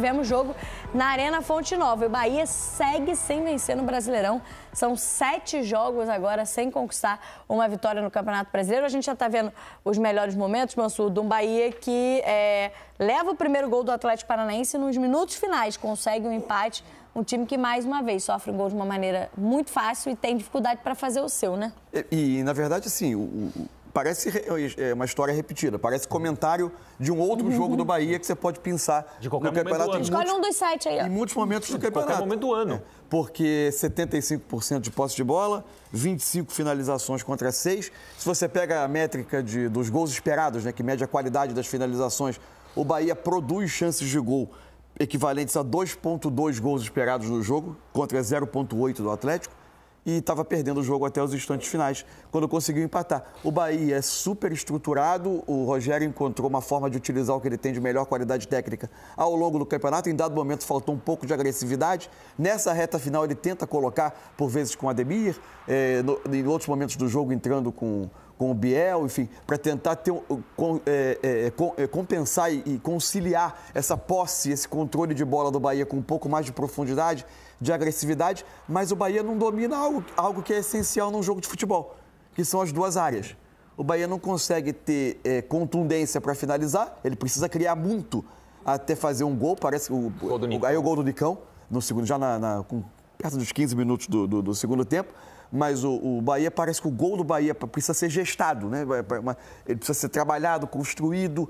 tivemos jogo na Arena Fonte Nova. E o Bahia segue sem vencer no Brasileirão. São sete jogos agora sem conquistar uma vitória no Campeonato Brasileiro. A gente já está vendo os melhores momentos, Mansur, de um Bahia que é, leva o primeiro gol do Atlético Paranaense nos minutos finais, consegue um empate. Um time que, mais uma vez, sofre um gol de uma maneira muito fácil e tem dificuldade para fazer o seu, né? E, e na verdade, assim, o, Parece é, é uma história repetida, parece comentário de um outro uhum. jogo do Bahia que você pode pensar de qualquer no campeonato. Muitos, Escolhe um dos sete aí. Ó. Em muitos momentos do campeonato. Qualquer momento do ano. É, porque 75% de posse de bola, 25 finalizações contra 6. Se você pega a métrica de, dos gols esperados, né, que mede a qualidade das finalizações, o Bahia produz chances de gol equivalentes a 2,2 gols esperados no jogo, contra 0,8 do Atlético e estava perdendo o jogo até os instantes finais, quando conseguiu empatar. O Bahia é super estruturado, o Rogério encontrou uma forma de utilizar o que ele tem de melhor qualidade técnica ao longo do campeonato. Em dado momento faltou um pouco de agressividade. Nessa reta final ele tenta colocar, por vezes com Ademir, é, no, em outros momentos do jogo entrando com com o Biel, enfim, para tentar ter, com, é, é, é, é compensar e conciliar essa posse, esse controle de bola do Bahia com um pouco mais de profundidade, de agressividade, mas o Bahia não domina algo, algo que é essencial num jogo de futebol, que são as duas áreas. O Bahia não consegue ter é, contundência para finalizar, ele precisa criar muito até fazer um gol, parece o, o aí o gol do Nicão, no segundo, já na, na com, perto dos 15 minutos do, do, do segundo tempo mas o, o Bahia parece que o gol do Bahia precisa ser gestado, né? É, é ele precisa ser trabalhado, construído,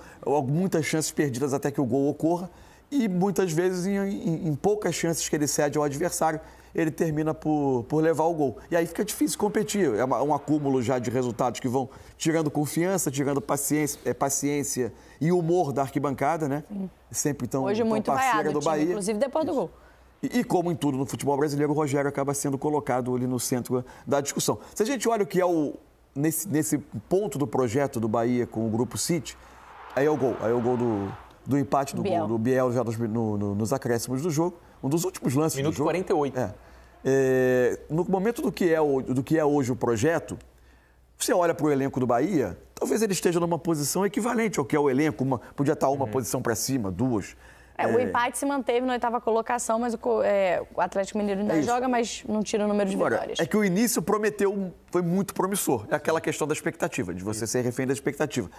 muitas chances perdidas até que o gol ocorra. E muitas vezes, em, em, em poucas chances que ele cede ao adversário, ele termina por, por levar o gol. E aí fica difícil competir. É uma, um acúmulo já de resultados que vão tirando confiança, tirando paciência, é, paciência e humor da arquibancada, né? Sempre tão, Hoje tão muito parceira vaiado, do time, Bahia. Inclusive depois do Isso. gol. E, como em tudo no futebol brasileiro, o Rogério acaba sendo colocado ali no centro da discussão. Se a gente olha o que é o, nesse, nesse ponto do projeto do Bahia com o Grupo City, aí é o gol. Aí é o gol do, do empate do, Biel. Gol, do Biel já nos, no, no, nos acréscimos do jogo. Um dos últimos lances Minuto do jogo. Minuto 48. É. É, no momento do que, é, do que é hoje o projeto, você olha para o elenco do Bahia, talvez ele esteja numa posição equivalente ao que é o elenco. Uma, podia estar uma uhum. posição para cima, duas. É, o é. empate se manteve na oitava colocação, mas o, é, o Atlético Mineiro ainda é joga, mas não tira o número de Agora, vitórias. É que o início prometeu, foi muito promissor. É aquela questão da expectativa, de você ser refém da expectativa.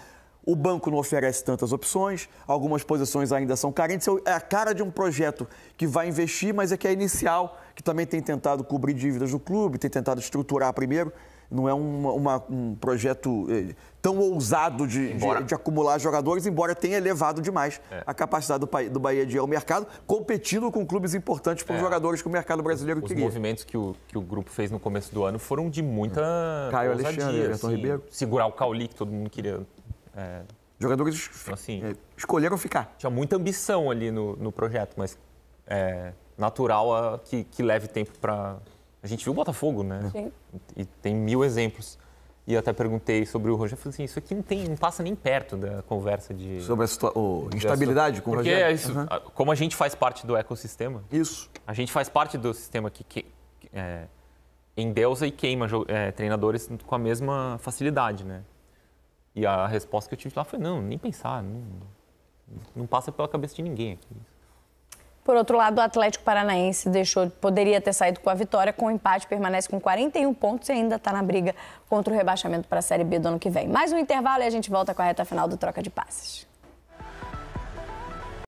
O banco não oferece tantas opções, algumas posições ainda são carentes. É a cara de um projeto que vai investir, mas é que é inicial, que também tem tentado cobrir dívidas do clube, tem tentado estruturar primeiro não é uma, uma, um projeto eh, tão ousado de, de, de, acumular jogadores, embora tenha elevado demais é. a capacidade do, do Bahia de ir ao mercado, competindo com clubes importantes para é. jogadores que o mercado brasileiro Os queria. Os movimentos que o, que o grupo fez no começo do ano foram de muita Caio ousadia, Alexandre, assim, Ribeiro. Segurar o Cauli, que todo mundo queria... É... Jogadores então, assim, é, escolheram ficar. Tinha muita ambição ali no, no projeto, mas é natural a, que, que leve tempo para a gente viu o Botafogo, né? Sim. E tem mil exemplos. E até perguntei sobre o Rogério, falei assim, isso aqui não, tem, não passa nem perto da conversa de... Sobre a instabilidade com o Porque Rogério. É isso, uhum. como a gente faz parte do ecossistema... Isso. A gente faz parte do sistema que, que é, endeusa e queima é, treinadores com a mesma facilidade, né? E a resposta que eu tive lá foi, não, nem pensar, não, não passa pela cabeça de ninguém aqui. Por outro lado, o Atlético Paranaense deixou, poderia ter saído com a vitória, com o empate permanece com 41 pontos e ainda está na briga contra o rebaixamento para a Série B do ano que vem. Mais um intervalo e a gente volta com a reta final do Troca de Passes.